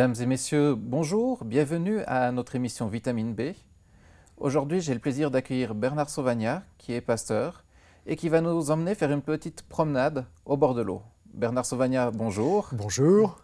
Mesdames et messieurs, bonjour, bienvenue à notre émission Vitamine B. Aujourd'hui, j'ai le plaisir d'accueillir Bernard Sauvagnat, qui est pasteur, et qui va nous emmener faire une petite promenade au bord de l'eau. Bernard Sauvagnat, bonjour. Bonjour.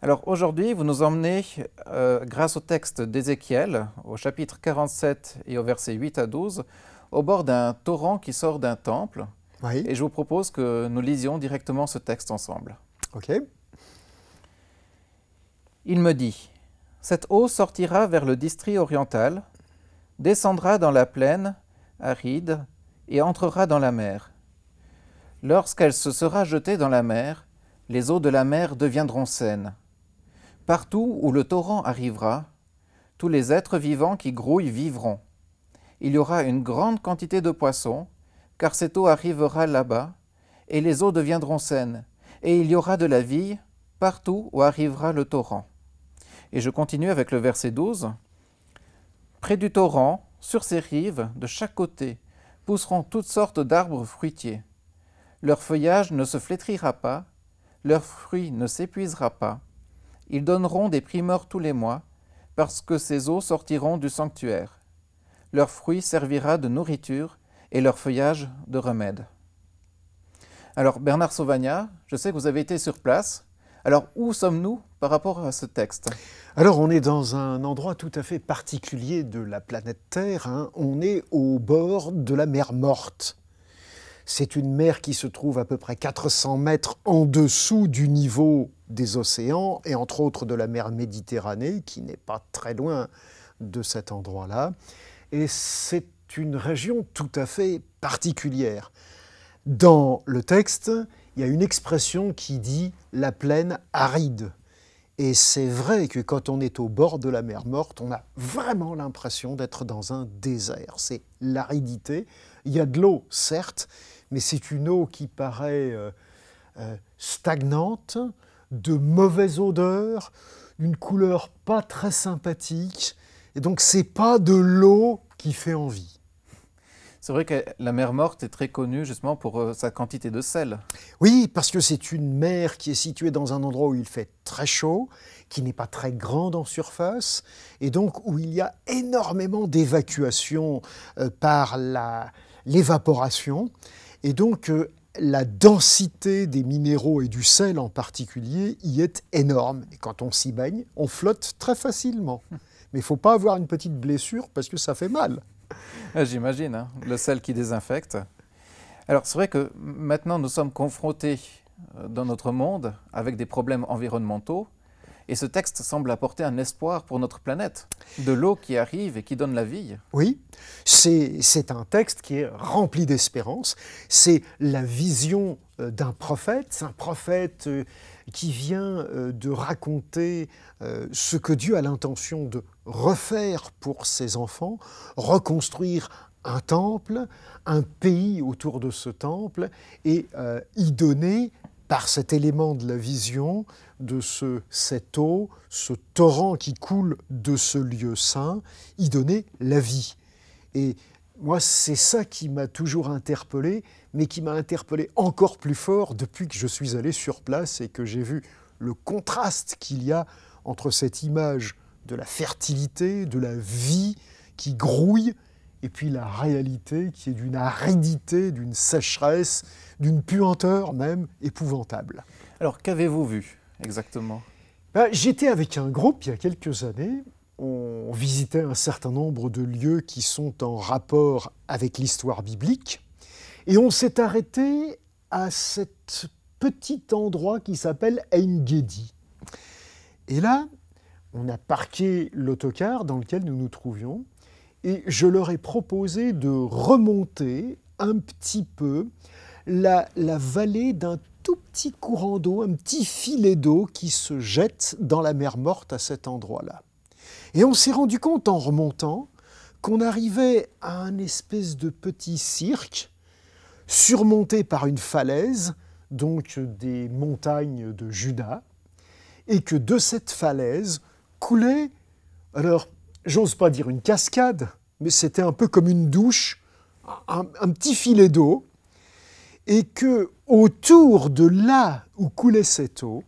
Alors aujourd'hui, vous nous emmenez, euh, grâce au texte d'Ézéchiel, au chapitre 47 et au verset 8 à 12, au bord d'un torrent qui sort d'un temple. Oui. Et je vous propose que nous lisions directement ce texte ensemble. OK. Il me dit Cette eau sortira vers le district oriental, descendra dans la plaine aride et entrera dans la mer. Lorsqu'elle se sera jetée dans la mer, les eaux de la mer deviendront saines. Partout où le torrent arrivera, tous les êtres vivants qui grouillent vivront. Il y aura une grande quantité de poissons, car cette eau arrivera là-bas, et les eaux deviendront saines, et il y aura de la vie partout où arrivera le torrent. Et je continue avec le verset 12. Près du torrent, sur ses rives, de chaque côté, pousseront toutes sortes d'arbres fruitiers. Leur feuillage ne se flétrira pas, leur fruit ne s'épuisera pas. Ils donneront des primeurs tous les mois, parce que ces eaux sortiront du sanctuaire. Leur fruit servira de nourriture et leur feuillage de remède. Alors Bernard Sauvagna, je sais que vous avez été sur place. Alors où sommes-nous par rapport à ce texte Alors on est dans un endroit tout à fait particulier de la planète Terre. Hein. On est au bord de la mer morte. C'est une mer qui se trouve à peu près 400 mètres en dessous du niveau des océans et entre autres de la mer Méditerranée qui n'est pas très loin de cet endroit-là. Et c'est une région tout à fait particulière. Dans le texte, il y a une expression qui dit la plaine aride. Et c'est vrai que quand on est au bord de la mer morte, on a vraiment l'impression d'être dans un désert. C'est l'aridité. Il y a de l'eau, certes, mais c'est une eau qui paraît euh, euh, stagnante, de mauvaise odeur, d'une couleur pas très sympathique. Et donc, c'est pas de l'eau qui fait envie. C'est vrai que la mer morte est très connue justement pour euh, sa quantité de sel. Oui, parce que c'est une mer qui est située dans un endroit où il fait très chaud, qui n'est pas très grande en surface, et donc où il y a énormément d'évacuation euh, par l'évaporation. Et donc, euh, la densité des minéraux et du sel en particulier y est énorme. Et quand on s'y baigne, on flotte très facilement. Mais il faut pas avoir une petite blessure parce que ça fait mal. Ah, j'imagine, hein, le sel qui désinfecte. Alors c'est vrai que maintenant nous sommes confrontés euh, dans notre monde avec des problèmes environnementaux et ce texte semble apporter un espoir pour notre planète, de l'eau qui arrive et qui donne la vie. Oui, c'est un texte qui est rempli d'espérance, c'est la vision euh, d'un prophète, c'est un prophète euh, qui vient de raconter ce que Dieu a l'intention de refaire pour ses enfants, reconstruire un temple, un pays autour de ce temple et euh, y donner, par cet élément de la vision, de ce, cette eau, ce torrent qui coule de ce lieu saint, y donner la vie. Et moi, c'est ça qui m'a toujours interpellé, mais qui m'a interpellé encore plus fort depuis que je suis allé sur place et que j'ai vu le contraste qu'il y a entre cette image de la fertilité, de la vie qui grouille, et puis la réalité qui est d'une aridité, d'une sécheresse, d'une puanteur même épouvantable. Alors qu'avez-vous vu exactement ben, J'étais avec un groupe il y a quelques années. On visitait un certain nombre de lieux qui sont en rapport avec l'histoire biblique. Et on s'est arrêté à cet petit endroit qui s'appelle Gedi, Et là, on a parqué l'autocar dans lequel nous nous trouvions et je leur ai proposé de remonter un petit peu la, la vallée d'un tout petit courant d'eau, un petit filet d'eau qui se jette dans la mer morte à cet endroit-là. Et on s'est rendu compte en remontant qu'on arrivait à un espèce de petit cirque surmonté par une falaise, donc des montagnes de Juda, et que de cette falaise, coulait. Alors, j'ose pas dire une cascade, mais c'était un peu comme une douche, un, petit filet d'eau, et que autour de là où coulait cette eau,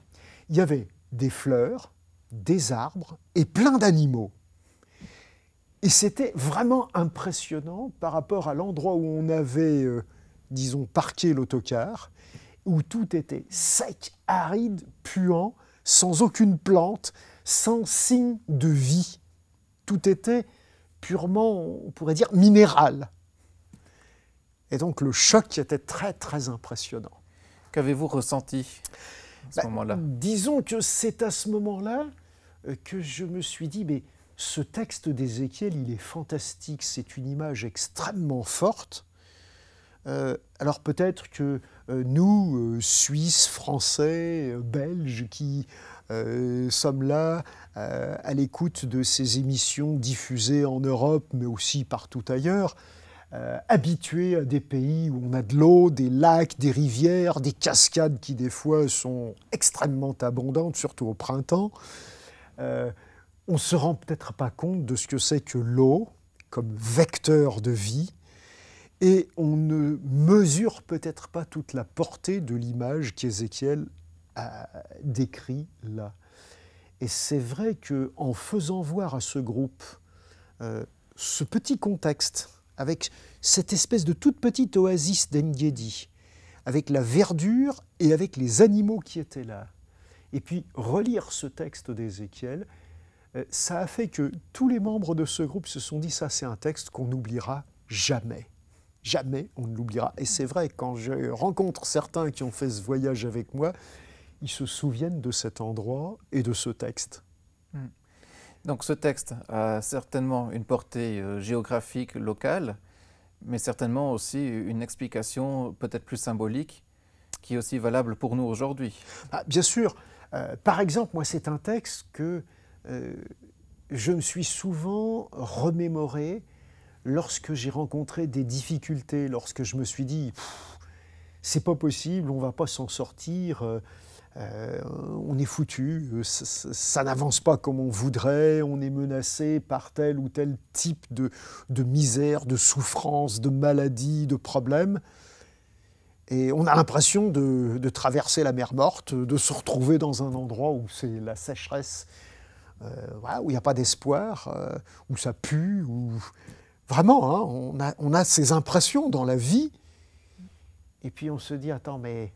il y avait des fleurs, des arbres et plein d'animaux. Et c'était vraiment impressionnant par rapport à l'endroit où on avait, euh, disons, parqué l'autocar, où tout était sec, aride, puant, sans aucune plante, sans signe de vie. Tout était purement, on pourrait dire, minéral. Et donc le choc était très très impressionnant. Qu'avez-vous ressenti à ce ben, moment-là Disons que c'est à ce moment-là euh, que je me suis dit, mais ce texte d'Ézéchiel, il est fantastique, c'est une image extrêmement forte. Euh, alors peut-être que euh, nous, Suisses, Français, Belges, qui euh, sommes là euh, à l'écoute de ces émissions diffusées en Europe, mais aussi partout ailleurs, euh, habitués à des pays où on a de l'eau, des lacs, des rivières, des cascades qui des fois sont extrêmement abondantes, surtout au printemps. on ne se rend peut-être pas compte de ce que c'est que l'eau comme vecteur de vie, et on ne mesure peut-être pas toute la portée de l'image qu'Ézéchiel décrit là. Et c'est vrai que en faisant voir à ce groupe euh, ce petit contexte, avec cette espèce de toute petite oasis d'Engedi, avec la verdure et avec les animaux qui étaient là, et puis relire ce texte d'Ézéchiel, euh, ça a fait que tous les membres de ce groupe se sont dit ça c'est un texte qu'on n'oubliera jamais. Jamais on ne l'oubliera. Et c'est vrai, quand je rencontre certains qui ont fait ce voyage avec moi, ils se souviennent de cet endroit et de ce texte. Hmm. Donc ce texte a certainement une portée euh, géographique locale, mais certainement aussi une explication peut-être plus symbolique qui est aussi valable pour nous aujourd'hui. Ah, bien sûr. Euh, par exemple, moi, c'est un texte que euh, je me suis souvent remémoré lorsque j'ai rencontré des difficultés, lorsque je me suis dit, c'est pas possible, on va pas s'en sortir. Euh, on est foutu, euh, ça, n'avance pas comme on voudrait, on est menacé par tel ou tel type de, misère, de souffrance, de maladie, de problème. Et on a l'impression de, traverser la mer morte, de se retrouver dans un endroit où c'est la sécheresse, euh, où il n'y a pas d'espoir, où ça pue, où... Vraiment, hein, on, a, on a ces impressions dans la vie. Et puis on se dit, attends, mais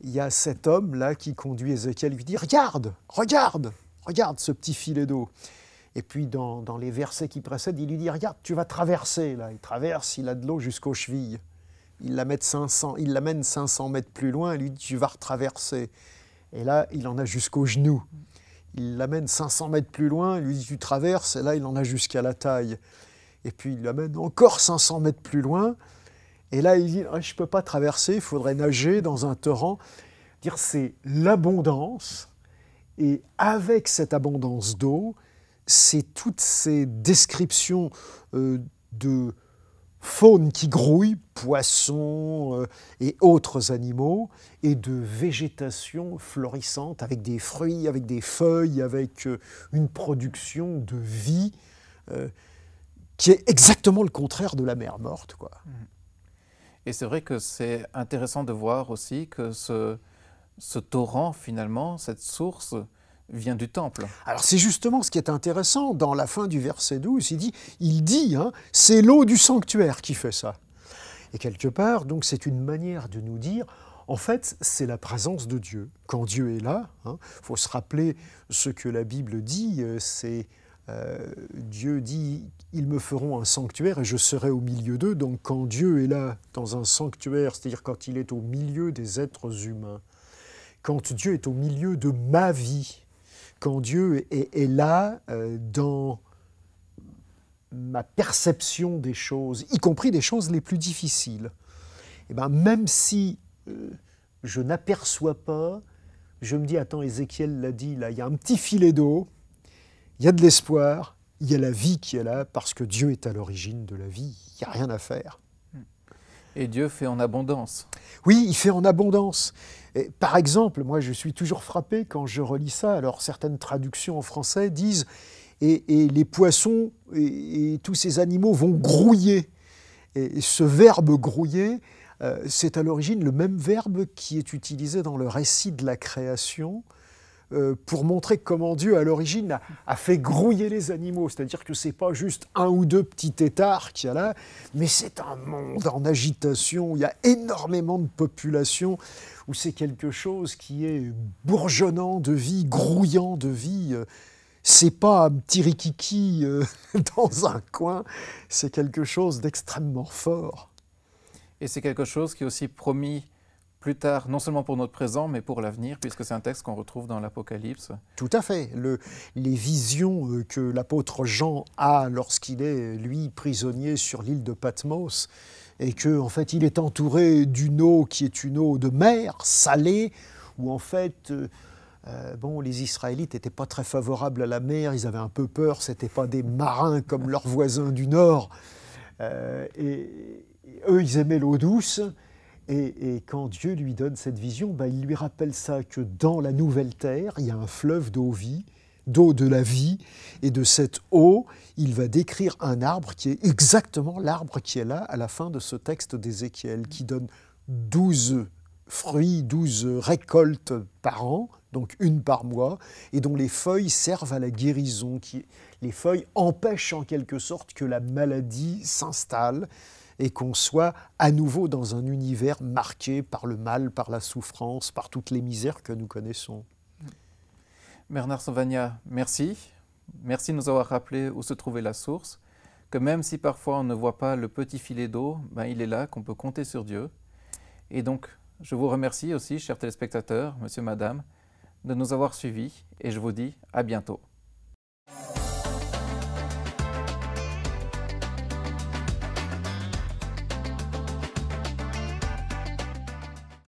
il y a cet homme-là qui conduit Ézéchiel, lui dit Regarde, regarde, regarde ce petit filet d'eau. Et puis dans, les versets qui précèdent, il lui dit Regarde, tu vas traverser. Là, il traverse, il a de l'eau jusqu'aux chevilles. Il l'amène 500, il l'amène 500 mètres plus loin, il lui dit Tu vas retraverser. Et là, il en a jusqu'aux genoux. Il l'amène 500 mètres plus loin, il lui dit Tu traverses, et là, il en a jusqu'à la taille. Et puis il l'amène encore 500 mètres plus loin, et là, il dit, ah, je ne peux pas traverser, il faudrait nager dans un torrent. Dire, c'est l'abondance. Et avec cette abondance d'eau, c'est toutes ces descriptions euh, de faune qui grouille, poissons euh, et autres animaux, et de végétation florissante avec des fruits, avec des feuilles, avec euh, une production de vie qui est exactement le contraire de la mer morte. Quoi. Mmh. Et c'est vrai que c'est intéressant de voir aussi que ce, torrent, finalement, cette source, vient du temple. Alors c'est justement ce qui est intéressant dans la fin du verset 12, il dit, il dit, hein, c'est l'eau du sanctuaire qui fait ça. Et quelque part, donc c'est une manière de nous dire, en fait, c'est la présence de Dieu. Quand Dieu est là, il hein, faut se rappeler ce que la Bible dit, euh, c'est euh, Dieu dit Ils me feront un sanctuaire et je serai au milieu d'eux. Donc, quand Dieu est là, dans un sanctuaire, c'est-à-dire quand il est au milieu des êtres humains, quand Dieu est au milieu de ma vie, quand Dieu est, là euh, dans ma perception des choses, y compris des choses les plus difficiles, et eh bien, même si euh, je n'aperçois pas, je me dis, attends, Ézéchiel l'a dit, là, il y a un petit filet d'eau, il y a de l'espoir, il y a la vie qui est là, parce que Dieu est à l'origine de la vie, il n'y a rien à faire. Et Dieu fait en abondance. Oui, il fait en abondance. par exemple, moi je suis toujours frappé quand je relis ça. Alors certaines traductions en français disent et, les poissons et, tous ces animaux vont grouiller. Et ce verbe grouiller, euh, c'est à l'origine le même verbe qui est utilisé dans le récit de la création euh, pour montrer comment Dieu, à l'origine, a, fait grouiller les animaux. C'est-à-dire que ce n'est pas juste un ou deux petits étards qu'il y a là, mais c'est un monde en agitation, où il y a énormément de populations, où c'est quelque chose qui est bourgeonnant de vie, grouillant de vie. Euh, c'est pas un petit rikiki euh, dans un coin, c'est quelque chose d'extrêmement fort. Et c'est quelque chose qui est aussi promis plus tard, non seulement pour notre présent, mais pour l'avenir, puisque c'est un texte qu'on retrouve dans l'Apocalypse. Tout à fait. les visions euh, que l'apôtre Jean a lorsqu'il est, lui, prisonnier sur l'île de Patmos, et qu'en en fait, il est entouré d'une eau qui est une eau de mer salée, où, en fait, euh, euh, bon, les Israélites n'étaient pas très favorables à la mer, ils avaient un peu peur, c'était pas des marins comme leurs voisins du Nord. et eux, ils aimaient l'eau douce. Et, quand Dieu lui donne cette vision, bah, il lui rappelle ça, que dans la nouvelle terre, il y a un fleuve d'eau-vie, d'eau de la vie, et de cette eau, il va décrire un arbre qui est exactement l'arbre qui est là à la fin de ce texte d'Ézéchiel, qui donne douze fruits, douze récoltes par an, donc une par mois, et dont les feuilles servent à la guérison, les feuilles empêchent en quelque sorte que la maladie s'installe, et qu'on soit à nouveau dans un univers marqué par le mal, par la souffrance, par toutes les misères que nous connaissons. Bernard Sauvagna, merci. Merci de nous avoir rappelé où se trouvait la source, que même si parfois on ne voit pas le petit filet d'eau, ben il est là, qu'on peut compter sur Dieu. Et donc, je vous remercie aussi, chers téléspectateurs, monsieur, madame, de nous avoir suivis, et je vous dis à bientôt.